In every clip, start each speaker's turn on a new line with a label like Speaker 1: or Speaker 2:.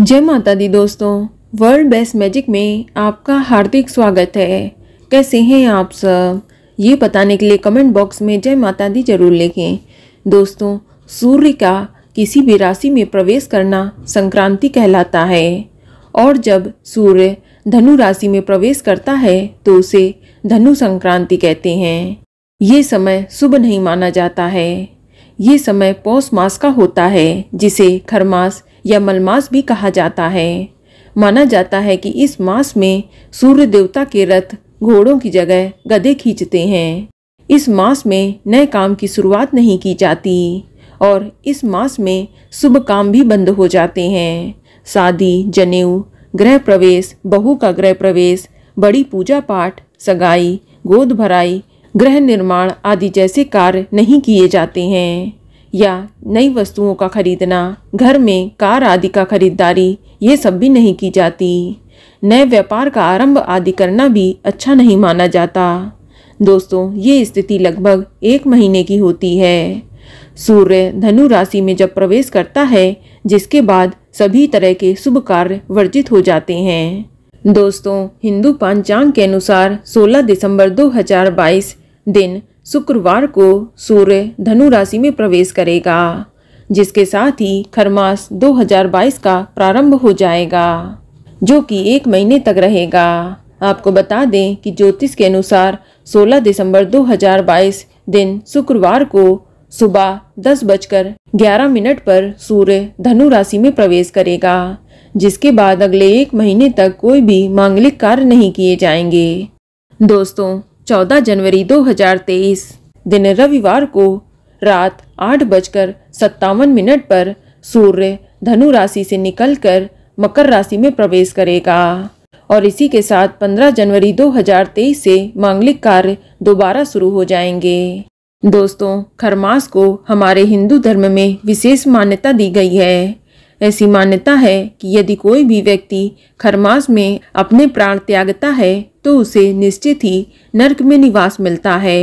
Speaker 1: जय माता दी दोस्तों वर्ल्ड बेस्ट मैजिक में आपका हार्दिक स्वागत है कैसे हैं आप सब ये बताने के लिए कमेंट बॉक्स में जय माता दी जरूर लिखें दोस्तों सूर्य का किसी भी राशि में प्रवेश करना संक्रांति कहलाता है और जब सूर्य धनु राशि में प्रवेश करता है तो उसे धनु संक्रांति कहते हैं ये समय शुभ नहीं माना जाता है ये समय पौष मास का होता है जिसे खरमास या मलमास भी कहा जाता है माना जाता है कि इस मास में सूर्य देवता के रथ घोड़ों की जगह गधे खींचते हैं इस मास में नए काम की शुरुआत नहीं की जाती और इस मास में शुभ काम भी बंद हो जाते हैं शादी जनेऊ गृह प्रवेश बहू का गृह प्रवेश बड़ी पूजा पाठ सगाई गोद भराई गृह निर्माण आदि जैसे कार्य नहीं किए जाते हैं या नई वस्तुओं का खरीदना घर में कार आदि का खरीदारी ये सब भी नहीं की जाती नए व्यापार का आरंभ आदि करना भी अच्छा नहीं माना जाता दोस्तों ये स्थिति लगभग एक महीने की होती है सूर्य धनु राशि में जब प्रवेश करता है जिसके बाद सभी तरह के शुभ कार्य वर्जित हो जाते हैं दोस्तों हिंदू पंचांग के अनुसार 16 दिसंबर 2022 दिन शुक्रवार को सूर्य धनु राशि में प्रवेश करेगा जिसके साथ ही खरमास 2022 का प्रारंभ हो जाएगा जो कि एक महीने तक रहेगा आपको बता दें कि ज्योतिष के अनुसार 16 दिसंबर 2022 दिन शुक्रवार को सुबह दस बजकर ग्यारह मिनट पर सूर्य धनु राशि में प्रवेश करेगा जिसके बाद अगले एक महीने तक कोई भी मांगलिक कार्य नहीं किए जाएंगे दोस्तों 14 जनवरी 2023 दिन रविवार को रात आठ बजकर सत्तावन मिनट पर सूर्य धनु राशि से निकलकर मकर राशि में प्रवेश करेगा और इसी के साथ 15 जनवरी 2023 से मांगलिक कार्य दोबारा शुरू हो जाएंगे दोस्तों खरमास को हमारे हिंदू धर्म में विशेष मान्यता दी गई है ऐसी मान्यता है कि यदि कोई भी व्यक्ति खरमास में अपने प्राण त्यागता है तो उसे निश्चित ही नर्क में निवास मिलता है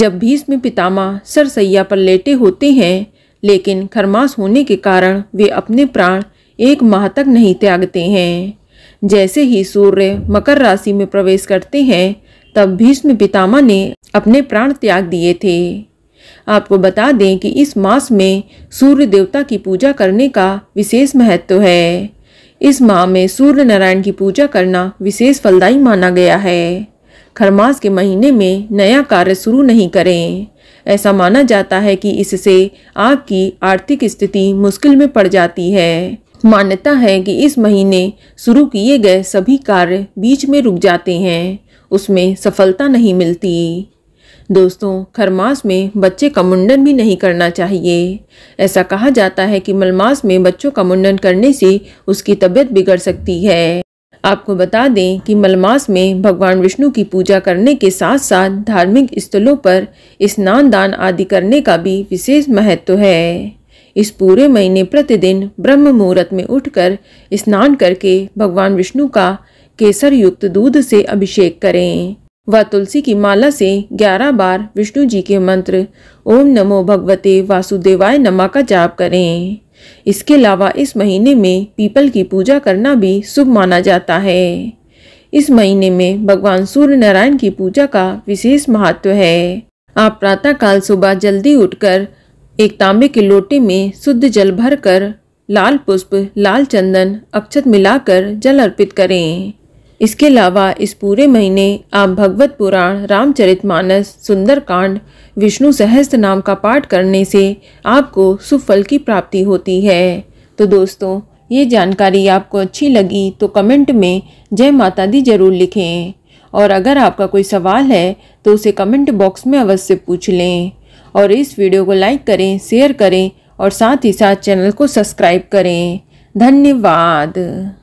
Speaker 1: जब भीष्म पितामह सरसैया पर लेटे होते हैं लेकिन खरमास होने के कारण वे अपने प्राण एक माह तक नहीं त्यागते हैं जैसे ही सूर्य मकर राशि में प्रवेश करते हैं तब भीष्म पितामह ने अपने प्राण त्याग दिए थे आपको बता दें कि इस मास में सूर्य देवता की पूजा करने का विशेष महत्व है इस माह में सूर्य नारायण की पूजा करना विशेष फलदायी माना गया है खरमास के महीने में नया कार्य शुरू नहीं करें ऐसा माना जाता है कि इससे आपकी आर्थिक स्थिति मुश्किल में पड़ जाती है मान्यता है कि इस महीने शुरू किए गए सभी कार्य बीच में रुक जाते हैं उसमें सफलता नहीं मिलती दोस्तों खरमास में बच्चे का मुंडन भी नहीं करना चाहिए ऐसा कहा जाता है कि मलमास में बच्चों का मुंडन करने से उसकी तबीयत बिगड़ सकती है आपको बता दें कि मलमास में भगवान विष्णु की पूजा करने के साथ साथ धार्मिक स्थलों पर स्नान दान आदि करने का भी विशेष महत्व है इस पूरे महीने प्रतिदिन ब्रह्म मुहूर्त में उठकर स्नान करके भगवान विष्णु का केसर युक्त दूध से अभिषेक करें व तुलसी की माला से 11 बार विष्णु जी के मंत्र ओम नमो भगवते वासुदेवाय नमा का जाप करें इसके अलावा इस महीने में पीपल की पूजा करना भी शुभ माना जाता है इस महीने में भगवान सूर्य नारायण की पूजा का विशेष महत्व है आप प्रातःकाल सुबह जल्दी उठकर एक तांबे के लोटे में शुद्ध जल भरकर लाल पुष्प लाल चंदन अक्षत मिलाकर जल अर्पित करें इसके अलावा इस पूरे महीने आप भगवत पुराण रामचरितमानस सुंदरकांड विष्णु सहस्त्र नाम का पाठ करने से आपको सुफल की प्राप्ति होती है तो दोस्तों ये जानकारी आपको अच्छी लगी तो कमेंट में जय माता दी जरूर लिखें और अगर आपका कोई सवाल है तो उसे कमेंट बॉक्स में अवश्य पूछ लें और इस वीडियो को लाइक करें शेयर करें और साथ ही साथ चैनल को सब्सक्राइब करें धन्यवाद